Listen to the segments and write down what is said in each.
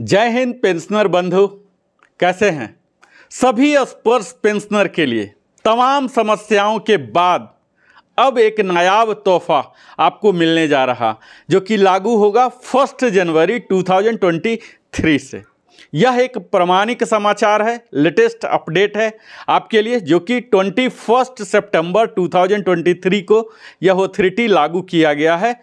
जय हिंद पेंशनर बंधु कैसे हैं सभी स्पर्श पेंशनर के लिए तमाम समस्याओं के बाद अब एक नायाब तोहफा आपको मिलने जा रहा जो कि लागू होगा फर्स्ट जनवरी 2023 से यह एक प्रमाणिक समाचार है लेटेस्ट अपडेट है आपके लिए जो कि 21 सितंबर 2023 को यह ऑथरिटी लागू किया गया है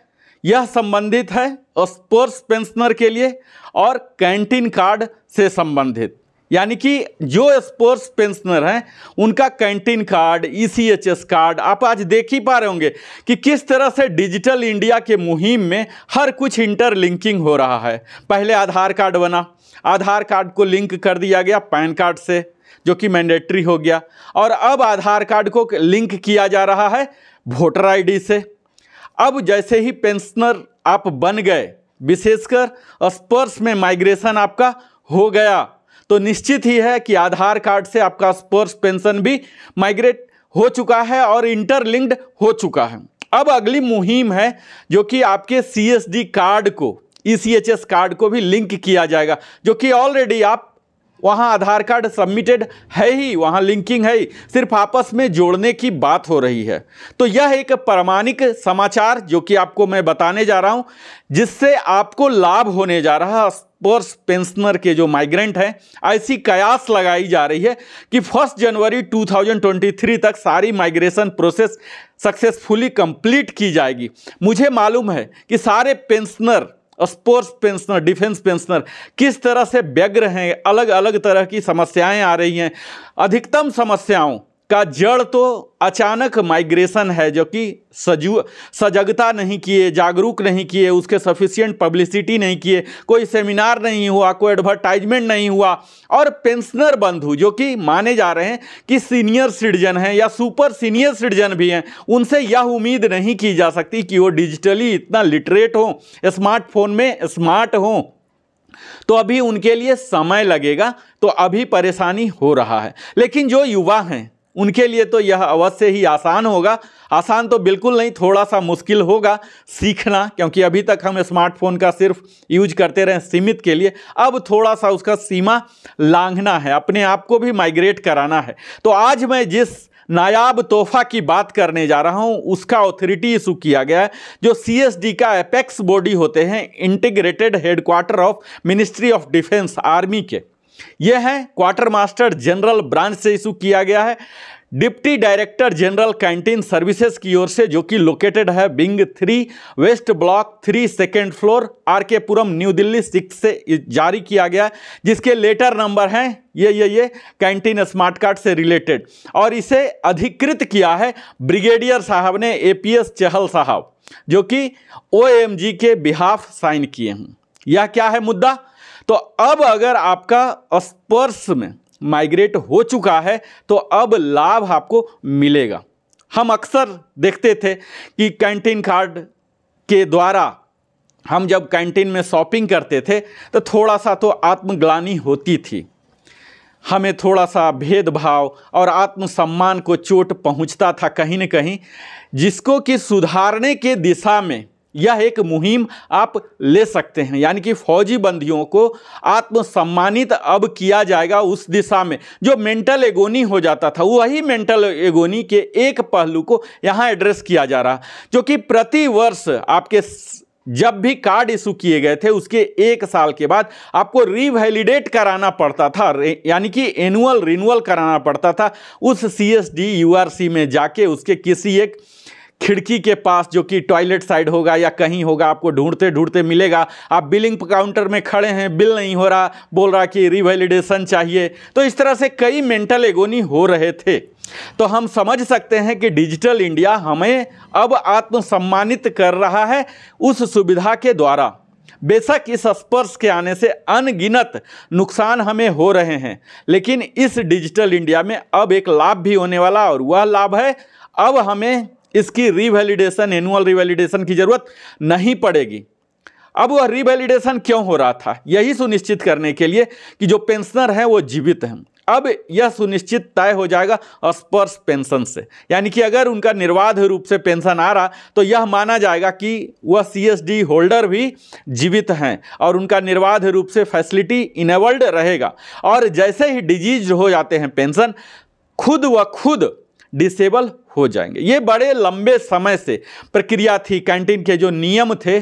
यह संबंधित है स्पोर्ट्स पेंशनर के लिए और कैंटीन कार्ड से संबंधित यानी कि जो स्पोर्ट्स पेंशनर हैं उनका canteen card E e card आप आज देख ही पा रहे होंगे कि किस तरह से डिजिटल इंडिया के मुहिम में हर कुछ इंटरलिंकिंग हो रहा है पहले आधार कार्ड बना आधार कार्ड को लिंक कर दिया गया पैन कार्ड से जो कि मैंडेटरी हो गया और अब आधार कार्ड को लिंक किया जा रहा है वोटर आई से अब जैसे ही पेंशनर आप बन गए विशेषकर स्पर्श में माइग्रेशन आपका हो गया तो निश्चित ही है कि आधार कार्ड से आपका स्पर्श पेंशन भी माइग्रेट हो चुका है और इंटरलिंक्ड हो चुका है अब अगली मुहिम है जो कि आपके सी कार्ड को ई e कार्ड को भी लिंक किया जाएगा जो कि ऑलरेडी आप वहाँ आधार कार्ड सबमिटेड है ही वहाँ लिंकिंग है ही सिर्फ आपस में जोड़ने की बात हो रही है तो यह एक प्रमाणिक समाचार जो कि आपको मैं बताने जा रहा हूँ जिससे आपको लाभ होने जा रहा है स्पोर्ट्स पेंशनर के जो माइग्रेंट हैं ऐसी कयास लगाई जा रही है कि फर्स्ट जनवरी 2023 तक सारी माइग्रेशन प्रोसेस सक्सेसफुली कंप्लीट की जाएगी मुझे मालूम है कि सारे pensioner sports pensioner defence pensioner किस तरह से व्यग्र हैं अलग अलग तरह की समस्याएं आ रही हैं अधिकतम समस्याओं का जड़ तो अचानक माइग्रेशन है जो कि सजू सजगता नहीं किए जागरूक नहीं किए उसके सफिशियंट पब्लिसिटी नहीं किए कोई सेमिनार नहीं हुआ कोई एडवर्टाइजमेंट नहीं हुआ और पेंशनर बंधु जो कि माने जा रहे हैं कि सीनियर सिटीजन हैं या सुपर सीनियर सिटीजन भी हैं उनसे यह उम्मीद नहीं की जा सकती कि वो डिजिटली इतना लिटरेट हों स्मार्टफोन में स्मार्ट हों तो अभी उनके लिए समय लगेगा तो अभी परेशानी हो रहा है लेकिन जो युवा हैं उनके लिए तो यह अवश्य ही आसान होगा आसान तो बिल्कुल नहीं थोड़ा सा मुश्किल होगा सीखना क्योंकि अभी तक हम स्मार्टफोन का सिर्फ यूज करते रहे सीमित के लिए अब थोड़ा सा उसका सीमा लांघना है अपने आप को भी माइग्रेट कराना है तो आज मैं जिस नायाब तोहफा की बात करने जा रहा हूं उसका ऑथोरिटी इशू किया गया है जो सी का एपेक्स बॉडी होते हैं integrated headquarter of ministry of defence army के यह है क्वार्टर मास्टर जनरल ब्रांच से इशू किया गया है deputy director general canteen services की ओर से जो कि लोकेटेड है wing three west block three second floor R K Puram new Delhi six से जारी किया गया जिसके लेटर नंबर हैं ये ये ये कैंटीन स्मार्ट कार्ड से रिलेटेड और इसे अधिकृत किया है ब्रिगेडियर साहब ने एपीएस चहल साहब जो कि ओएमजी के बिहाफ साइन किए हैं यह क्या है मुद्दा तो अब अगर आपका स्पर्श में माइग्रेट हो चुका है तो अब लाभ आपको मिलेगा हम अक्सर देखते थे कि कैंटीन कार्ड के द्वारा हम जब कैंटीन में शॉपिंग करते थे तो थोड़ा सा तो आत्मग्लानी होती थी हमें थोड़ा सा भेदभाव और आत्मसम्मान को चोट पहुंचता था कहीं न कहीं जिसको कि सुधारने के दिशा में यह एक मुहिम आप ले सकते हैं यानी कि फौजी बंदियों को आत्मसम्मानित अब किया जाएगा उस दिशा में जो मेंटल एगोनी हो जाता था वही मेंटल एगोनी के एक पहलू को यहाँ एड्रेस किया जा रहा जो कि प्रति वर्ष आपके जब भी कार्ड इशू किए गए थे उसके एक साल के बाद आपको रिवैलिडेट कराना पड़ता था यानी कि एनुअल रिन्यूअल कराना पड़ता था उस C S D U R C में जाके उसके किसी एक खिड़की के पास जो कि टॉयलेट साइड होगा या कहीं होगा आपको ढूंढते ढूंढते मिलेगा आप बिलिंग काउंटर में खड़े हैं बिल नहीं हो रहा बोल रहा कि रिवैलिडेशन चाहिए तो इस तरह से कई मेंटल एगोनी हो रहे थे तो हम समझ सकते हैं कि डिजिटल इंडिया हमें अब आत्मसम्मानित कर रहा है उस सुविधा के द्वारा बेशक इस स्पर्श के आने से अनगिनत नुकसान हमें हो रहे हैं लेकिन इस डिजिटल इंडिया में अब एक लाभ भी होने वाला और वह लाभ है अब हमें इसकी रिवैलिडेशन एनुअल रिवैलिडेशन की ज़रूरत नहीं पड़ेगी अब वह रिवैलिडेशन क्यों हो रहा था यही सुनिश्चित करने के लिए कि जो पेंशनर हैं वो जीवित हैं अब यह सुनिश्चित तय हो जाएगा स्पर्श पेंशन से यानी कि अगर उनका निर्वाध रूप से पेंशन आ रहा तो यह माना जाएगा कि वह सी होल्डर भी जीवित हैं और उनका निर्वाध रूप से फैसिलिटी इनेबल्ड रहेगा और जैसे ही डिजीज हो जाते हैं पेंशन खुद व खुद डिसेबल हो जाएंगे ये बड़े लंबे समय से प्रक्रिया थी कैंटीन के जो नियम थे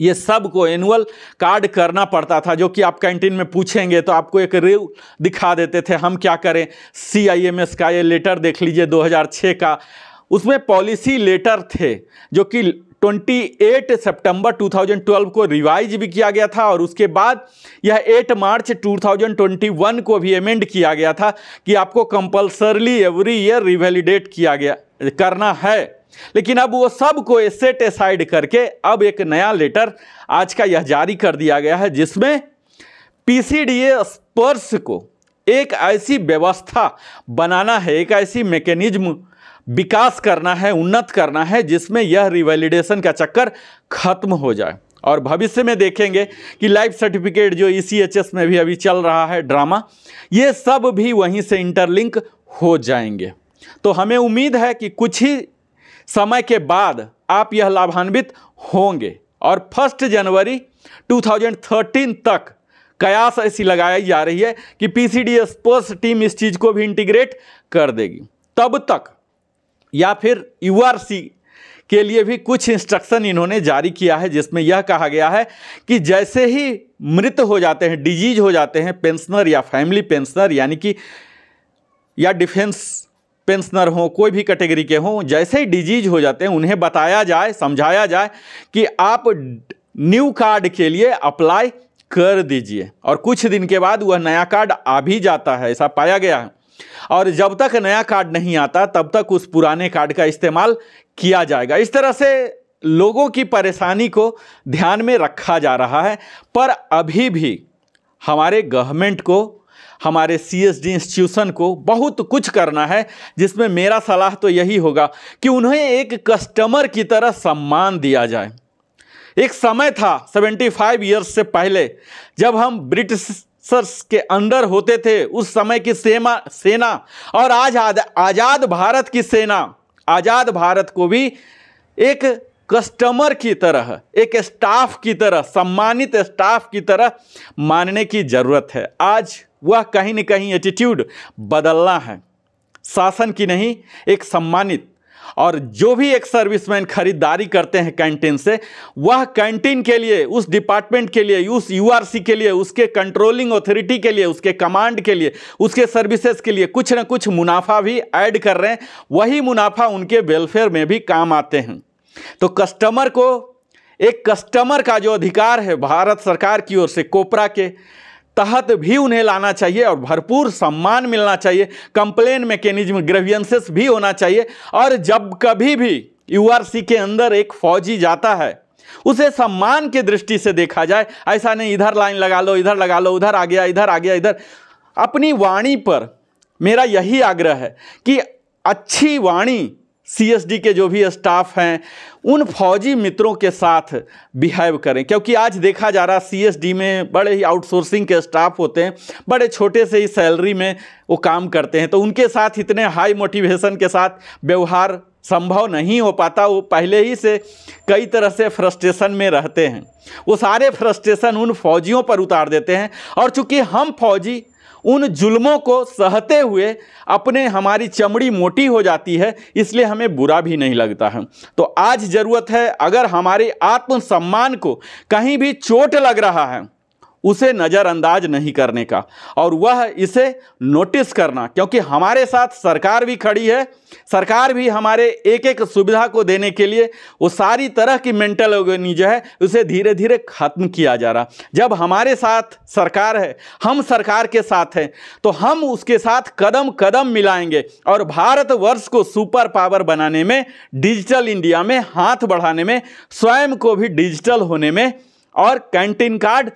ये सब को एनुअल कार्ड करना पड़ता था जो कि आप कैंटीन में पूछेंगे तो आपको एक रिव दिखा देते थे हम क्या करें सी आई एम एस का ये लेटर देख लीजिए 2006 का उसमें पॉलिसी लेटर थे जो कि 28 सितंबर 2012 को रिवाइज भी किया गया था और उसके बाद यह 8 मार्च 2021 को भी अमेंड किया गया था कि आपको कंपलसरली एवरी ईयर रिवेलीडेट किया गया करना है लेकिन अब वो सब को एसेट एसाइड करके अब एक नया लेटर आज का यह जारी कर दिया गया है जिसमें पीसीडीए स्पर्श को एक ऐसी व्यवस्था बनाना है एक ऐसी मैकेनिज्म विकास करना है उन्नत करना है जिसमें यह रिवेलिडेशन का चक्कर खत्म हो जाए और भविष्य में देखेंगे कि लाइफ सर्टिफिकेट जो ई e में भी अभी चल रहा है ड्रामा ये सब भी वहीं से इंटरलिंक हो जाएंगे तो हमें उम्मीद है कि कुछ ही समय के बाद आप यह लाभान्वित होंगे और फर्स्ट जनवरी 2013 तक कयास ऐसी लगाई जा रही है कि पी स्पोर्ट्स टीम इस चीज़ को भी इंटीग्रेट कर देगी तब तक या फिर सी के लिए भी कुछ इंस्ट्रक्शन इन्होंने जारी किया है जिसमें यह कहा गया है कि जैसे ही मृत हो जाते हैं डिजीज हो जाते हैं पेंशनर या फैमिली पेंशनर यानी कि या डिफेंस पेंशनर हों कोई भी कैटेगरी के हों जैसे ही डिजीज हो जाते हैं उन्हें बताया जाए समझाया जाए कि आप न्यू कार्ड के लिए अप्लाई कर दीजिए और कुछ दिन के बाद वह नया कार्ड आ भी जाता है ऐसा पाया गया है और जब तक नया कार्ड नहीं आता तब तक उस पुराने कार्ड का इस्तेमाल किया जाएगा इस तरह से लोगों की परेशानी को ध्यान में रखा जा रहा है पर अभी भी हमारे गवर्नमेंट को हमारे सी एस डी इंस्टीट्यूशन को बहुत कुछ करना है जिसमें मेरा सलाह तो यही होगा कि उन्हें एक कस्टमर की तरह सम्मान दिया जाए एक समय था 75 फाइव ईयर्स से पहले जब हम ब्रिटिश सर्स के अंडर होते थे उस समय की सेमा सेना और आज आद, आज़ाद भारत की सेना आज़ाद भारत को भी एक कस्टमर की तरह एक स्टाफ की तरह सम्मानित स्टाफ की तरह मानने की ज़रूरत है आज वह कहीं न कहीं एटीट्यूड बदलना है शासन की नहीं एक सम्मानित और जो भी एक सर्विसमैन खरीदारी करते हैं कैंटीन से वह कैंटीन के लिए उस डिपार्टमेंट के लिए उस यूआरसी के लिए उसके कंट्रोलिंग अथॉरिटी के लिए उसके कमांड के लिए उसके सर्विसेज के लिए कुछ ना कुछ मुनाफा भी ऐड कर रहे हैं वही मुनाफा उनके वेलफेयर में भी काम आते हैं तो कस्टमर को एक कस्टमर का जो अधिकार है भारत सरकार की ओर से कोपरा के तहत भी उन्हें लाना चाहिए और भरपूर सम्मान मिलना चाहिए कंप्लेन मैकेनिज्म ग्रेवियंसेस भी होना चाहिए और जब कभी भी यूआरसी के अंदर एक फौजी जाता है उसे सम्मान की दृष्टि से देखा जाए ऐसा नहीं इधर लाइन लगा लो इधर लगा लो उधर आ गया इधर आ गया इधर अपनी वाणी पर मेरा यही आग्रह है कि अच्छी वाणी सीएसडी के जो भी स्टाफ हैं उन फौजी मित्रों के साथ बिहेव करें क्योंकि आज देखा जा रहा सीएसडी में बड़े ही आउटसोर्सिंग के स्टाफ होते हैं बड़े छोटे से ही सैलरी में वो काम करते हैं तो उनके साथ इतने हाई मोटिवेशन के साथ व्यवहार संभव नहीं हो पाता वो पहले ही से कई तरह से फ्रस्ट्रेशन में रहते हैं वो सारे फ्रस्ट्रेशन उन फौजियों पर उतार देते हैं और चूँकि हम फौजी उन जुल्मों को सहते हुए अपने हमारी चमड़ी मोटी हो जाती है इसलिए हमें बुरा भी नहीं लगता है तो आज ज़रूरत है अगर हमारे आत्मसम्मान को कहीं भी चोट लग रहा है उसे नज़रअंदाज नहीं करने का और वह इसे नोटिस करना क्योंकि हमारे साथ सरकार भी खड़ी है सरकार भी हमारे एक एक सुविधा को देने के लिए वो सारी तरह की मेंटल ऑर्गनी जो है उसे धीरे धीरे ख़त्म किया जा रहा जब हमारे साथ सरकार है हम सरकार के साथ हैं तो हम उसके साथ कदम कदम मिलाएंगे और भारतवर्ष को सुपर पावर बनाने में डिजिटल इंडिया में हाथ बढ़ाने में स्वयं को भी डिजिटल होने में और कैंटीन कार्ड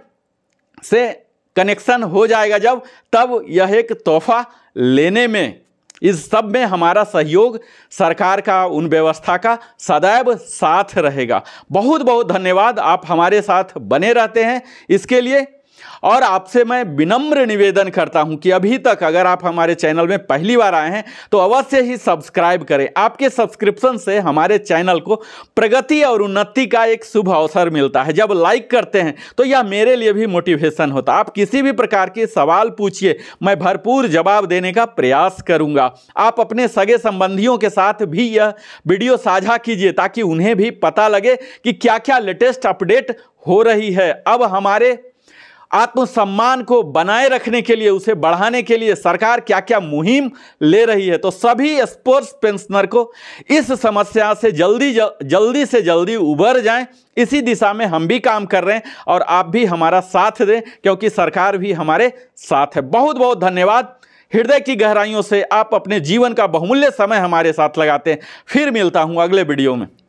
से कनेक्शन हो जाएगा जब तब यह एक तोहफा लेने में इस सब में हमारा सहयोग सरकार का उन व्यवस्था का सदैव साथ रहेगा बहुत बहुत धन्यवाद आप हमारे साथ बने रहते हैं इसके लिए और आपसे मैं विनम्र निवेदन करता हूं कि अभी तक अगर आप हमारे चैनल में पहली बार आए हैं तो अवश्य ही सब्सक्राइब करें आपके सब्सक्रिप्शन से हमारे चैनल को प्रगति और उन्नति का एक शुभ अवसर मिलता है जब लाइक करते हैं तो यह मेरे लिए भी मोटिवेशन होता है आप किसी भी प्रकार के सवाल पूछिए मैं भरपूर जवाब देने का प्रयास करूँगा आप अपने सगे संबंधियों के साथ भी यह वीडियो साझा कीजिए ताकि उन्हें भी पता लगे कि क्या क्या लेटेस्ट अपडेट हो रही है अब हमारे आत्मसम्मान को बनाए रखने के लिए उसे बढ़ाने के लिए सरकार क्या क्या मुहिम ले रही है तो सभी स्पोर्ट्स पेंशनर को इस समस्या से जल्दी जल, जल्दी से जल्दी उबर जाएं इसी दिशा में हम भी काम कर रहे हैं और आप भी हमारा साथ दें क्योंकि सरकार भी हमारे साथ है बहुत बहुत धन्यवाद हृदय की गहराइयों से आप अपने जीवन का बहुमूल्य समय हमारे साथ लगाते हैं फिर मिलता हूँ अगले वीडियो में